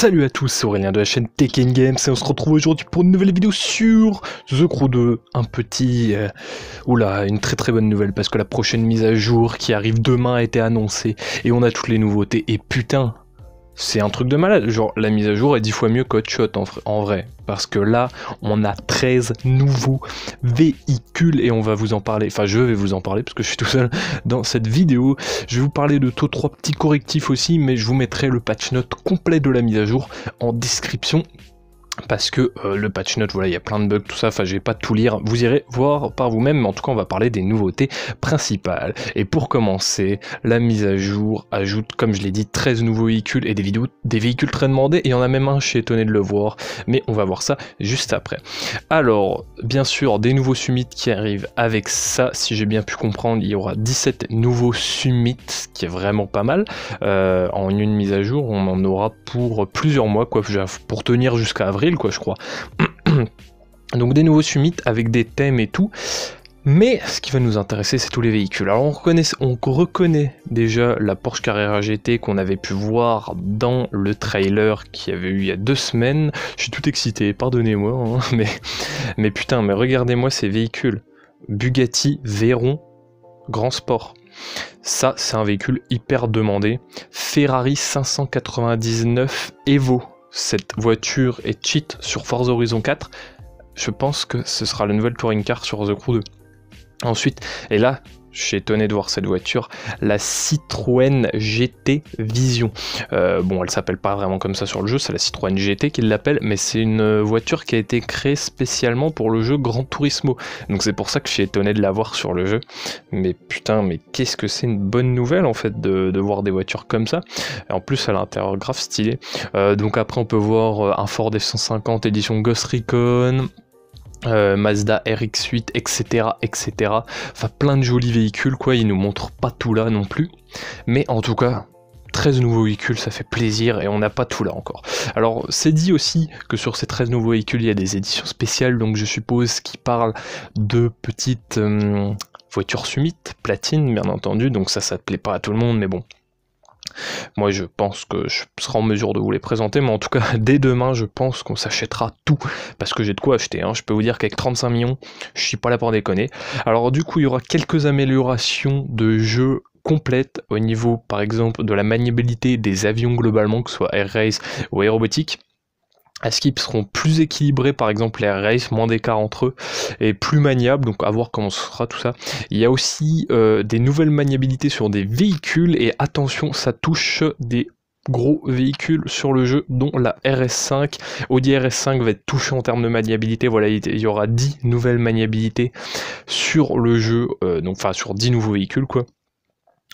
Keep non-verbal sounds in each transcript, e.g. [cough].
Salut à tous, c'est Aurélien de la chaîne Tekken Games et on se retrouve aujourd'hui pour une nouvelle vidéo sur The Crew 2. Un petit... Euh, oula, une très très bonne nouvelle parce que la prochaine mise à jour qui arrive demain a été annoncée et on a toutes les nouveautés. Et putain, c'est un truc de malade. Genre, la mise à jour est 10 fois mieux qu'Hot shot en, vrai. Parce que là, on a 13 nouveaux véhicules et on va vous en parler. Enfin, je vais vous en parler parce que je suis tout seul dans cette vidéo. Je vais vous parler de taux 3 petits correctifs aussi, mais je vous mettrai le patch note complet de la mise à jour en description parce que euh, le patch note, voilà, il y a plein de bugs, tout ça, enfin je vais pas tout lire, vous irez voir par vous-même, mais en tout cas on va parler des nouveautés principales. Et pour commencer, la mise à jour ajoute, comme je l'ai dit, 13 nouveaux véhicules et des, vidéos, des véhicules très demandés, et il y en a même un, je suis étonné de le voir, mais on va voir ça juste après. Alors, bien sûr, des nouveaux summits qui arrivent avec ça, si j'ai bien pu comprendre, il y aura 17 nouveaux summits, ce qui est vraiment pas mal. Euh, en une mise à jour, on en aura pour plusieurs mois, quoi, pour tenir jusqu'à avril quoi, je crois. [clears throat] Donc des nouveaux summits avec des thèmes et tout. Mais ce qui va nous intéresser, c'est tous les véhicules. Alors on reconnaît, on reconnaît déjà la Porsche Carrera GT qu'on avait pu voir dans le trailer qui avait eu il y a deux semaines. Je suis tout excité, pardonnez-moi, hein, [laughs] mais, mais putain, mais regardez-moi ces véhicules. Bugatti Veyron Grand Sport. Ça, c'est un véhicule hyper demandé. Ferrari 599 Evo cette voiture est cheat sur Forza Horizon 4, je pense que ce sera la nouvelle touring car sur The Crew 2. Ensuite, et là, je suis étonné de voir cette voiture, la Citroën GT Vision. Euh, bon, elle s'appelle pas vraiment comme ça sur le jeu, c'est la Citroën GT qui l'appelle, mais c'est une voiture qui a été créée spécialement pour le jeu Gran Turismo. Donc c'est pour ça que je suis étonné de la voir sur le jeu. Mais putain, mais qu'est-ce que c'est une bonne nouvelle en fait de, voir des voitures comme ça. Et en plus, elle a un l'intérieur grave stylé. Euh, donc après, on peut voir euh, un Ford F-150 édition Ghost Recon. Euh, Mazda RX8, etc., etc. Enfin, plein de jolis véhicules, quoi. Ils nous montrent pas tout là non plus. Mais en tout cas, 13 nouveaux véhicules, ça fait plaisir et on n'a pas tout là encore. Alors, c'est dit aussi que sur ces 13 nouveaux véhicules, il y a des éditions spéciales, donc je suppose qu'ils parlent de petites. Euh, voitures Summit, platine bien entendu, donc ça ça ne plaît pas à tout le monde, mais bon, moi, je pense que je serai en mesure de vous les présenter, mais en tout cas, [laughs] dès demain, je pense qu'on s'achètera tout, parce que j'ai de quoi acheter. Hein. Je peux vous dire qu'avec 35 millions, je suis pas là pour déconner. Alors, du coup, il y aura quelques améliorations de jeu complètes au niveau, par exemple, de la maniabilité des avions globalement, que ce soit Air Race ou Aérobotique est ce qu'ils seront plus équilibrés, par exemple les races, moins d'écart entre eux, et plus maniables, donc à voir comment ce sera tout ça. Il y a aussi euh, des nouvelles maniabilités sur des véhicules, et attention, ça touche des gros véhicules sur le jeu, dont la RS5. Audi RS5 va être touché en termes de maniabilité. Voilà, il y aura 10 nouvelles maniabilités sur le jeu, euh, donc enfin sur 10 nouveaux véhicules quoi.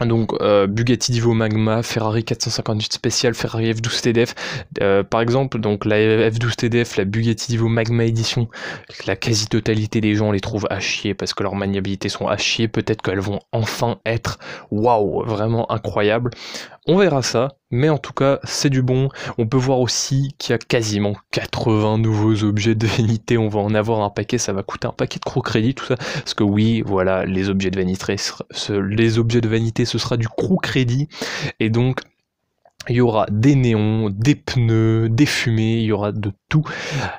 Donc euh, Bugatti Divo Magma, Ferrari 458 Special Ferrari F12 TDF. Euh, par exemple, donc la F12 TDF, la Bugatti Divo Magma Edition, la quasi-totalité des gens les trouvent à chier parce que leurs maniabilités sont à chier. Peut-être qu'elles vont enfin être waouh, vraiment incroyables. On verra ça, mais en tout cas, c'est du bon. On peut voir aussi qu'il y a quasiment 80 nouveaux objets de vanité. On va en avoir un paquet, ça va coûter un paquet de gros crédit, tout ça. Parce que oui, voilà, les objets de vanité, ce, les objets de vanité, ce sera du gros crédit. Et donc, il y aura des néons, des pneus, des fumées, il y aura de tout.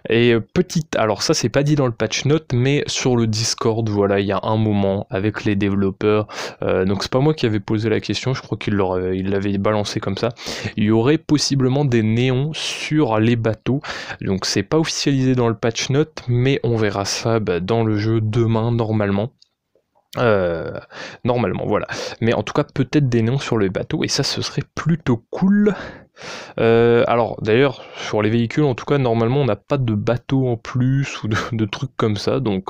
Et euh, petite, alors ça c'est pas dit dans le patch note, mais sur le Discord, voilà, il y a un moment avec les développeurs. Euh, donc c'est pas moi qui avais posé la question, je crois qu'il euh, l'avait balancé comme ça. Il y aurait possiblement des néons sur les bateaux. Donc c'est pas officialisé dans le patch note, mais on verra ça bah, dans le jeu demain normalement. Euh, normalement, voilà. Mais en tout cas, peut-être des noms sur le bateau, et ça, ce serait plutôt cool. Euh, alors, d'ailleurs, sur les véhicules, en tout cas, normalement, on n'a pas de bateau en plus ou de, trucs comme ça, donc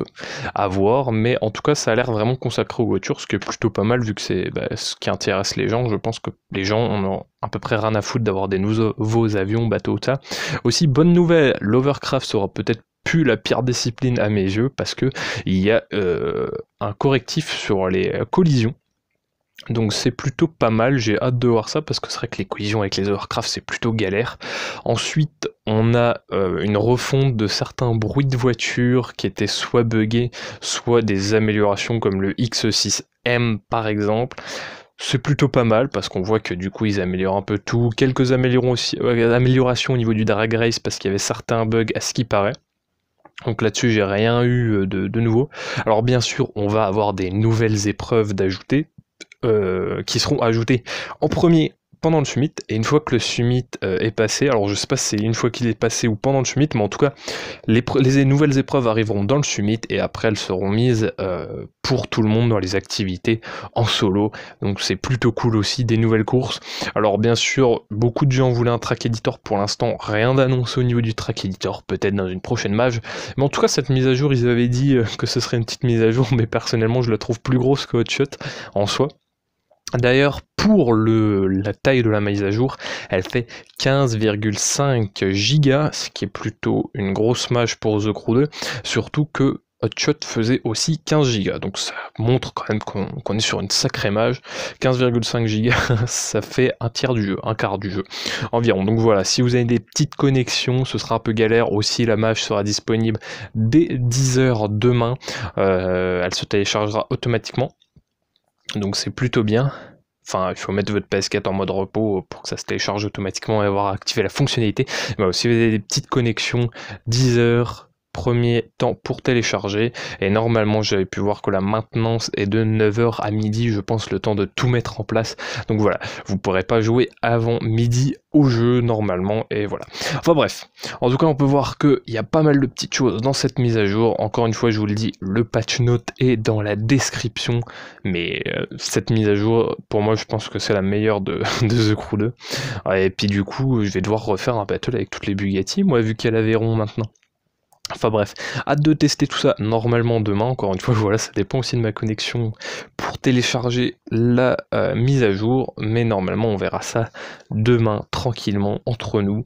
à voir. Mais en tout cas, ça a l'air vraiment consacré aux voitures, ce qui est plutôt pas mal vu que c'est bah, ce qui intéresse les gens. Je pense que les gens ont à peu près rien à foutre d'avoir des nouveaux avions, bateaux, ça. Aussi, bonne nouvelle, l'Overcraft sera peut-être la pire discipline à mes yeux parce que il y a euh, un correctif sur les collisions. Donc c'est plutôt pas mal, j'ai hâte de voir ça parce que c'est vrai que les collisions avec les overcraft c'est plutôt galère. Ensuite on a euh, une refonte de certains bruits de voiture qui étaient soit buggés, soit des améliorations comme le X6M par exemple. C'est plutôt pas mal parce qu'on voit que du coup ils améliorent un peu tout. Quelques euh, améliorations au niveau du drag race parce qu'il y avait certains bugs à ce qui paraît. Donc là-dessus, j'ai rien eu euh, de, nouveau. Alors bien sûr, on va avoir des nouvelles épreuves d'ajouter, euh, qui seront ajoutées en premier pendant le summit et une fois que le summit euh, est passé, alors je sais pas si c'est une fois qu'il est passé ou pendant le summit, mais en tout cas les, nouvelles épreuves arriveront dans le summit et après elles seront mises euh, pour tout le monde dans les activités en solo. Donc c'est plutôt cool aussi des nouvelles courses. Alors bien sûr, beaucoup de gens voulaient un track editor pour l'instant, rien d'annoncé au niveau du track editor, peut-être dans une prochaine mage. Mais en tout cas cette mise à jour, ils avaient dit euh, que ce serait une petite mise à jour, [laughs] mais personnellement je la trouve plus grosse que Shot en soi. D'ailleurs, pour la taille de la mise à jour, elle fait 15,5 gigas, ce qui est plutôt une grosse mage pour The Crew 2, surtout que Shot faisait aussi 15 gigas, donc ça montre quand même qu'on est sur une sacrée mage. 15,5 gigas, [laughs] ça fait un tiers du jeu, un quart du jeu environ. Donc voilà, si vous avez des petites connexions, ce sera un peu galère. Aussi, la mage sera disponible dès 10h demain. Euh, elle se téléchargera automatiquement donc c'est plutôt bien. Enfin, il faut mettre votre PS4 en mode repos pour que ça se télécharge automatiquement et avoir activé la fonctionnalité. Mais aussi vous avez des petites connexions Deezer, premier temps pour télécharger. Et normalement, j'avais pu voir que la maintenance est de 9h à midi, je pense, le temps de tout mettre en place. Donc voilà, vous pourrez pas jouer avant midi au jeu normalement. Et voilà. Enfin bref, en tout cas, on peut voir qu'il y a pas mal de petites choses dans cette mise à jour. Encore une fois, je vous le dis, le patch note est dans la description. Mais euh, cette mise à jour, pour moi, je pense que c'est la meilleure de, [laughs] de The Crew 2. Et puis du coup, je vais devoir refaire un battle avec toutes les Bugatti, moi, vu qu'il y a maintenant. Enfin bref, hâte de tester tout ça normalement demain. Encore une fois, [laughs] voilà, ça dépend aussi de ma connexion pour télécharger la euh, mise à jour. Mais normalement, on verra ça demain tranquillement entre nous.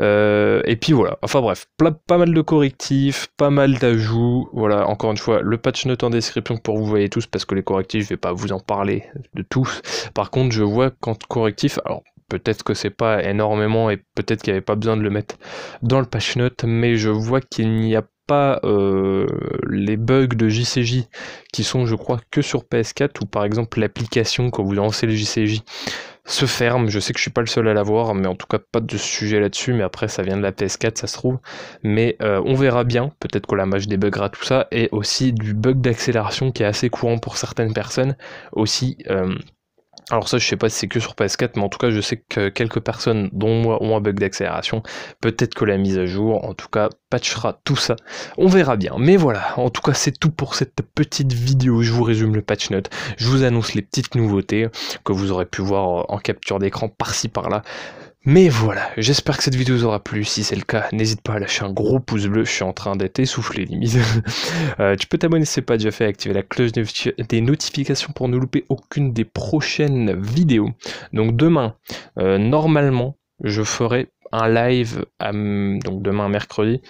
Euh, et puis voilà, enfin bref, pas mal de correctifs, pas mal d'ajouts. Voilà, encore une fois, le patch note en description pour vous voyez tous parce que les correctifs, je vais pas vous en parler de tous. Par contre, je vois quand correctif, alors peut-être que c'est pas énormément et peut-être qu'il n'y avait pas besoin de le mettre dans le patch note, mais je vois qu'il n'y a pas euh, les bugs de JCJ qui sont je crois que sur PS4 ou par exemple l'application quand vous lancez le JCJ se ferme. Je sais que je suis pas le seul à l'avoir, mais en tout cas pas de sujet là-dessus. Mais après, ça vient de la PS4, ça se trouve. Mais euh, on verra bien. Peut-être que la match débuggera tout ça et aussi du bug d'accélération qui est assez courant pour certaines personnes. Aussi. Euh, alors ça, je sais pas si c'est que sur PS4, mais en tout cas, je sais que quelques personnes, dont moi, ont un bug d'accélération. Peut-être que la mise à jour, en tout cas, patchera tout ça. On verra bien. Mais voilà, en tout cas, c'est tout pour cette petite vidéo. Je vous résume le patch note. Je vous annonce les petites nouveautés que vous aurez pu voir en capture d'écran par-ci par-là. Mais voilà, j'espère que cette vidéo vous aura plu. Si c'est le cas, n'hésite pas à lâcher un gros pouce bleu. Je suis en train d'être essoufflé limite. [laughs] Euh, tu peux t'abonner si ce n'est pas déjà fait, activer la cloche des notifications pour ne louper aucune des prochaines vidéos. Donc demain, euh, normalement, je ferai un live, donc demain mercredi,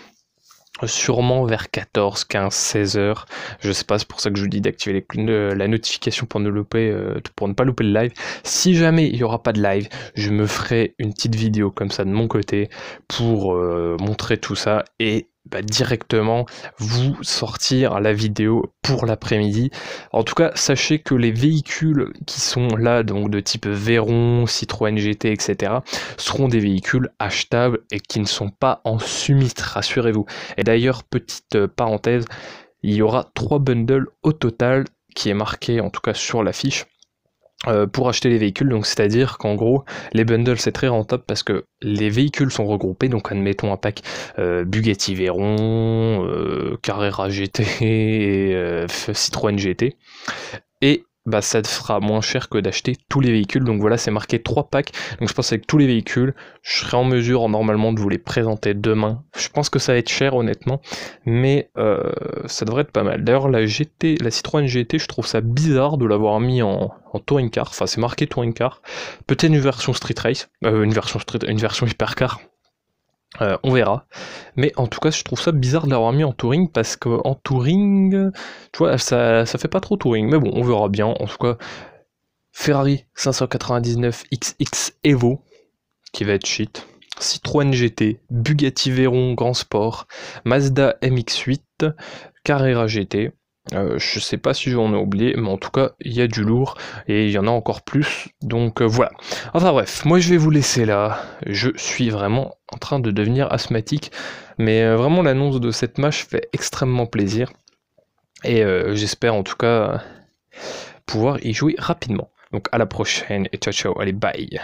sûrement vers 14, 15, 16 heures. Je sais pas, c'est pour ça que je vous dis d'activer euh, la notification pour ne, euh, pour ne pas louper le live. Si jamais il n'y aura pas de live, je me ferai une petite vidéo comme ça de mon côté pour euh, montrer tout ça et bah, directement vous sortir la vidéo pour l'après-midi. En tout cas, sachez que les véhicules qui sont là, donc de type Veyron, Citroën GT, etc., seront des véhicules achetables et qui ne sont pas en summit, rassurez-vous. Et d'ailleurs, petite euh, parenthèse, il y aura trois bundles au total qui est marqué en tout cas sur l'affiche euh, pour acheter les véhicules. Donc c'est-à-dire qu'en gros, les bundles c'est très rentable parce que les véhicules sont regroupés. Donc admettons un pack euh, Bugatti Veyron, euh, Carrera GT [laughs] Citroën GT. Et bah, ça te fera moins cher que d'acheter tous les véhicules. Donc voilà, c'est marqué 3 packs. Donc je pense avec tous les véhicules, je serai en mesure normalement de vous les présenter demain. Je pense que ça va être cher honnêtement, mais euh, ça devrait être pas mal. D'ailleurs la GT, la Citroën GT, je trouve ça bizarre de l'avoir mis en, touring car. Enfin c'est marqué touring car. Peut-être une version street race, euh, une version street, une version hypercar. Euh, on verra. Mais en tout cas, je trouve ça bizarre de l'avoir mis en touring parce que en touring, tu vois, ça, ça fait pas trop touring. Mais bon, on verra bien. En tout cas, Ferrari 599 XX Evo qui va être shit. Citroën GT, Bugatti Veyron Grand Sport, Mazda MX8, Carrera GT. Euh, je sais pas si j'en ai oublié, mais en tout cas, il y a du lourd et il y en a encore plus. Donc euh, voilà. Enfin bref, moi je vais vous laisser là. Je suis vraiment en train de devenir asthmatique, mais euh, vraiment l'annonce de cette match fait extrêmement plaisir et j'espère en tout cas pouvoir y jouer rapidement. Donc à la prochaine et ciao ciao, allez bye.